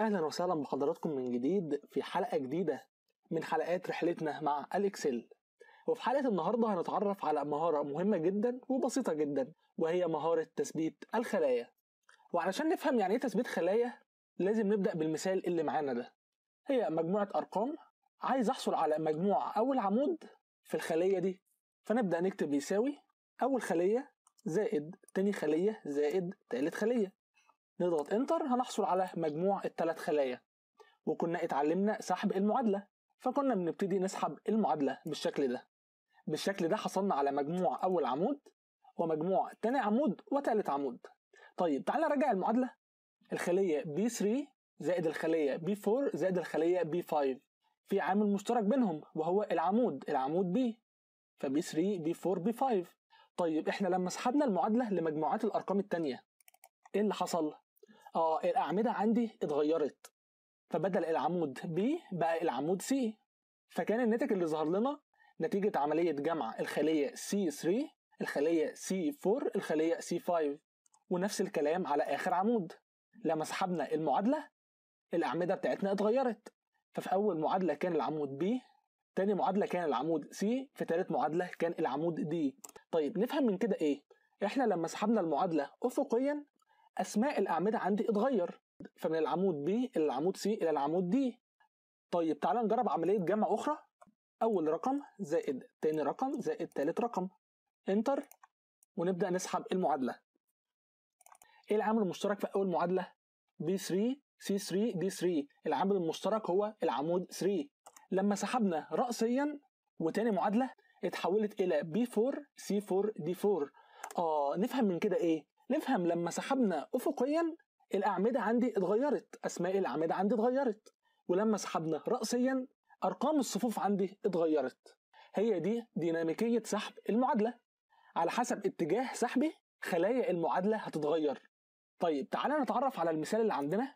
اهلا وسهلا بحضراتكم من جديد في حلقه جديده من حلقات رحلتنا مع الاكسل وفي حلقه النهارده هنتعرف على مهاره مهمه جدا وبسيطه جدا وهي مهاره تثبيت الخلايا وعلشان نفهم يعني ايه تثبيت خلايا لازم نبدا بالمثال اللي معانا ده هي مجموعه ارقام عايز احصل على مجموع اول عمود في الخليه دي فنبدا نكتب يساوي اول خليه زائد تاني خليه زائد تالت خليه نضغط انتر هنحصل على مجموع الثلاث خلايا وكنا اتعلمنا سحب المعادله فكنا بنبتدي نسحب المعادله بالشكل ده بالشكل ده حصلنا على مجموع اول عمود ومجموع تاني عمود وتالت عمود طيب تعالى نراجع المعادله الخليه b 3 زائد الخليه b 4 زائد الخليه b 5 في عامل مشترك بينهم وهو العمود العمود بي b 3 b 4 b 5 طيب احنا لما سحبنا المعادله لمجموعات الارقام الثانيه ايه اللي حصل اه الاعمده عندي اتغيرت فبدل العمود ب بقى العمود سي فكان الناتج اللي ظهر لنا نتيجه عمليه جمع الخليه سي 3 الخليه سي 4 الخليه سي 5 ونفس الكلام على اخر عمود لما سحبنا المعادله الاعمده بتاعتنا اتغيرت ففي اول معادله كان العمود بي تاني معادله كان العمود سي في تالت معادله كان العمود دي طيب نفهم من كده ايه احنا لما سحبنا المعادله افقيا اسماء الاعمده عندي اتغير فمن العمود بي الى العمود سي الى العمود دي طيب تعالى نجرب عمليه جمع اخرى اول رقم زائد تاني رقم زائد تالت رقم انتر ونبدا نسحب المعادله ايه العامل المشترك في اول معادله بي 3 سي 3 دي 3 العامل المشترك هو العمود 3 لما سحبنا راسيا وتاني معادله اتحولت الى بي 4 سي 4 دي 4 اه نفهم من كده ايه نفهم لما سحبنا افقيا الاعمده عندي اتغيرت اسماء الاعمده عندي اتغيرت ولما سحبنا راسيا ارقام الصفوف عندي اتغيرت هي دي ديناميكيه سحب المعادله على حسب اتجاه سحبي خلايا المعادله هتتغير طيب تعالى نتعرف على المثال اللي عندنا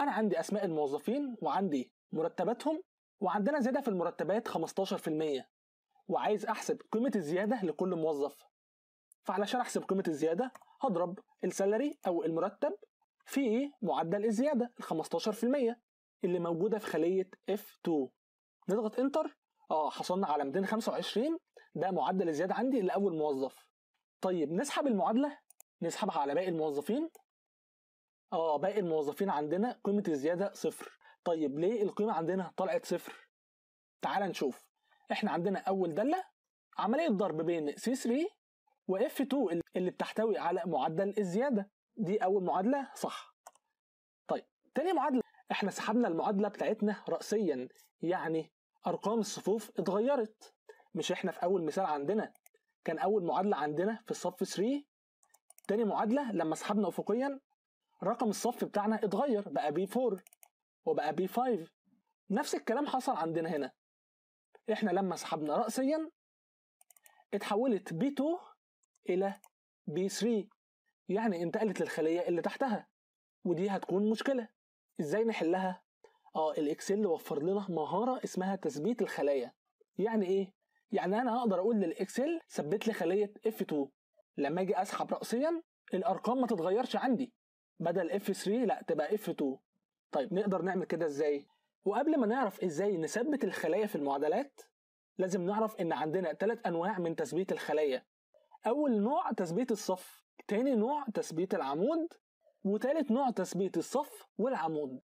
انا عندي اسماء الموظفين وعندي مرتباتهم وعندنا زياده في المرتبات 15% وعايز احسب قيمه الزياده لكل موظف فعلشان احسب قيمه الزياده هضرب السالري او المرتب في معدل الزياده ال 15% اللي موجوده في خليه F2 نضغط انتر اه حصلنا على 225 ده معدل الزياده عندي لاول موظف طيب نسحب المعادله نسحبها على باقي الموظفين اه باقي الموظفين عندنا قيمه الزياده صفر طيب ليه القيمه عندنا طلعت صفر تعال نشوف احنا عندنا اول داله عمليه ضرب بين سي 3 f 2 اللي بتحتوي على معدل الزياده دي اول معادله صح طيب تاني معادله احنا سحبنا المعادله بتاعتنا راسيا يعني ارقام الصفوف اتغيرت مش احنا في اول مثال عندنا كان اول معادله عندنا في الصف 3 تاني معادله لما سحبنا افقيا رقم الصف بتاعنا اتغير بقى b 4 وبقى b 5 نفس الكلام حصل عندنا هنا احنا لما سحبنا راسيا اتحولت b 2 إلى B3 يعني انتقلت للخلية اللي تحتها ودي هتكون مشكلة إزاي نحلها؟ آه الإكسل وفر لنا مهارة اسمها تثبيت الخلايا يعني إيه؟ يعني أنا أقدر أقول للإكسل ثبت لي خلية F2 لما أجي أسحب رأسيا الأرقام ما تتغيرش عندي بدل F3 لا تبقى F2 طيب نقدر نعمل كده إزاي؟ وقبل ما نعرف إزاي نثبت الخلايا في المعادلات لازم نعرف إن عندنا ثلاث أنواع من تثبيت الخلايا اول نوع تثبيت الصف تاني نوع تثبيت العمود وتالت نوع تثبيت الصف والعمود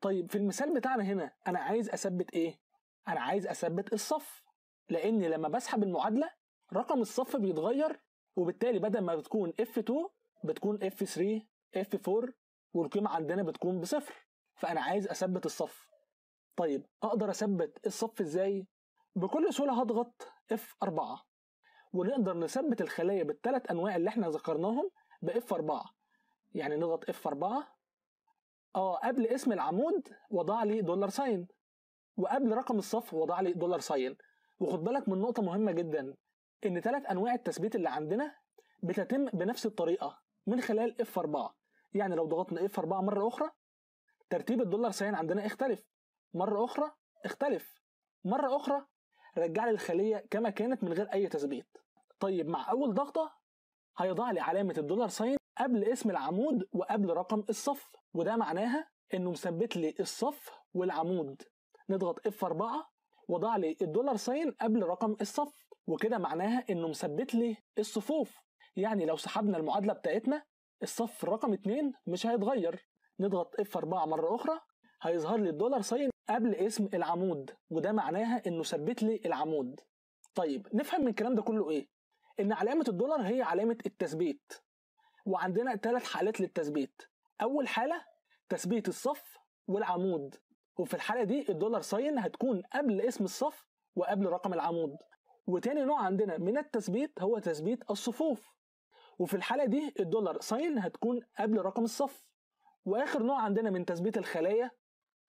طيب في المثال بتاعنا هنا انا عايز اثبت ايه انا عايز اثبت الصف لان لما بسحب المعادله رقم الصف بيتغير وبالتالي بدل ما بتكون F2 بتكون F3 F4 والقيمة عندنا بتكون بصفر فانا عايز اثبت الصف طيب اقدر اثبت الصف ازاي بكل سهوله هضغط اف 4 ونقدر نثبت الخلايا بالثلاث انواع اللي احنا ذكرناهم ب 4 يعني نضغط اف 4 اه قبل اسم العمود وضع لي دولار ساين وقبل رقم الصف وضع لي دولار ساين وخد بالك من نقطه مهمه جدا ان ثلاث انواع التثبيت اللي عندنا بتتم بنفس الطريقه من خلال اف 4 يعني لو ضغطنا اف 4 مره اخرى ترتيب الدولار سين عندنا اختلف مرة أخرى اختلف مرة أخرى رجع لي الخلية كما كانت من غير أي تثبيت طيب مع أول ضغطة هيضع لي علامة الدولار سين قبل اسم العمود وقبل رقم الصف وده معناها إنه مثبت لي الصف والعمود نضغط F4 وضع لي الدولار ساين قبل رقم الصف وكده معناها انه مثبت لي الصفوف يعني لو سحبنا المعادله بتاعتنا الصف رقم 2 مش هيتغير نضغط F4 مرة أخرى هيظهر لي الدولار ساين قبل اسم العمود وده معناها إنه ثبت لي العمود طيب نفهم من الكلام ده كله إيه؟ إن علامة الدولار هي علامة التثبيت وعندنا ثلاث حالات للتثبيت أول حالة تثبيت الصف والعمود وفي الحالة دي الدولار ساين هتكون قبل اسم الصف وقبل رقم العمود وتاني نوع عندنا من التثبيت هو تثبيت الصفوف وفي الحالة دي الدولار ساين هتكون قبل رقم الصف واخر نوع عندنا من تثبيت الخلايا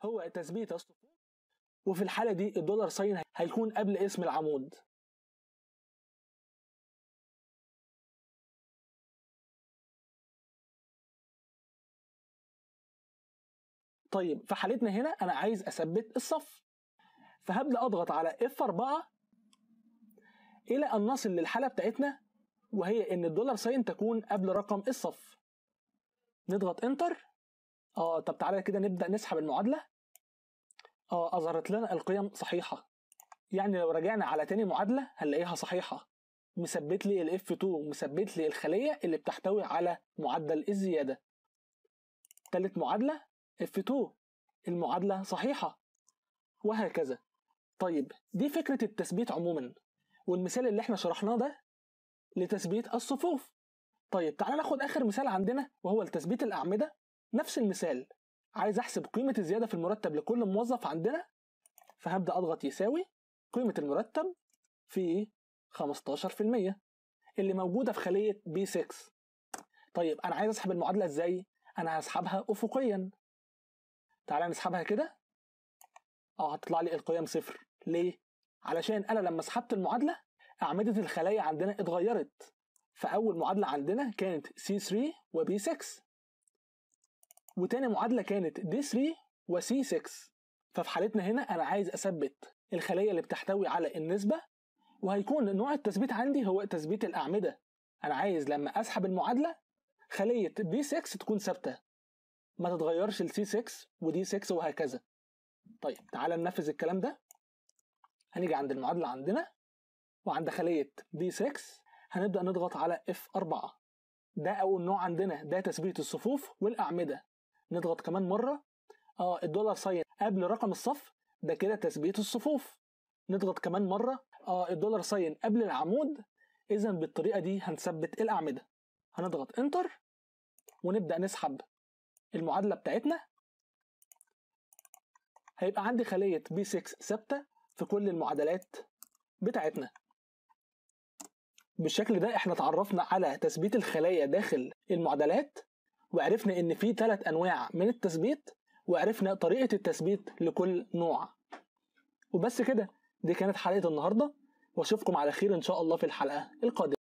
هو تثبيت الصفوف وفي الحاله دي الدولار ساين هيكون قبل اسم العمود طيب في حالتنا هنا انا عايز اثبت الصف فهبدا اضغط علي اف F4 الى ان نصل للحاله بتاعتنا وهي ان الدولار ساين تكون قبل رقم الصف نضغط انتر اه طب تعالى كده نبدا نسحب المعادله اه اظهرت لنا القيم صحيحه يعني لو رجعنا على تاني معادله هنلاقيها صحيحه مثبت لي الاف 2 مثبت لي الخليه اللي بتحتوي على معدل الزياده تالت معادله اف 2 المعادله صحيحه وهكذا طيب دي فكره التثبيت عموما والمثال اللي احنا شرحناه ده لتثبيت الصفوف طيب تعالى ناخد اخر مثال عندنا وهو لتثبيت الاعمده نفس المثال عايز احسب قيمه الزياده في المرتب لكل موظف عندنا فهبدا اضغط يساوي قيمه المرتب في 15% اللي موجوده في خليه بي 6 طيب انا عايز اسحب المعادله ازاي انا هسحبها افقيا تعالى نسحبها كده اه هتطلع لي القيم صفر ليه علشان انا لما سحبت المعادله اعمده الخلايا عندنا اتغيرت فاول معادله عندنا كانت C3 وB6 وتاني معادله كانت دي 3 و c 6 ففي حالتنا هنا انا عايز اثبت الخليه اللي بتحتوي على النسبه وهيكون نوع التثبيت عندي هو تثبيت الاعمده انا عايز لما اسحب المعادله خليه دي 6 تكون ثابته ما تتغيرش c 6 d 6 وهكذا طيب تعالى ننفذ الكلام ده هنيجي عند المعادله عندنا وعند خليه d 6 هنبدا نضغط على f 4 ده اول نوع عندنا ده تثبيت الصفوف والاعمده نضغط كمان مره اه الدولار ساين قبل رقم الصف ده كده تثبيت الصفوف نضغط كمان مره اه الدولار ساين قبل العمود اذا بالطريقه دي هنثبت الاعمده هنضغط انتر ونبدا نسحب المعادله بتاعتنا هيبقى عندي خليه بي 6 ثابته في كل المعادلات بتاعتنا بالشكل ده احنا اتعرفنا على تثبيت الخلايا داخل المعادلات وعرفنا ان في ثلاث انواع من التثبيت وعرفنا طريقه التثبيت لكل نوع وبس كده دي كانت حلقه النهارده واشوفكم على خير ان شاء الله في الحلقه القادمه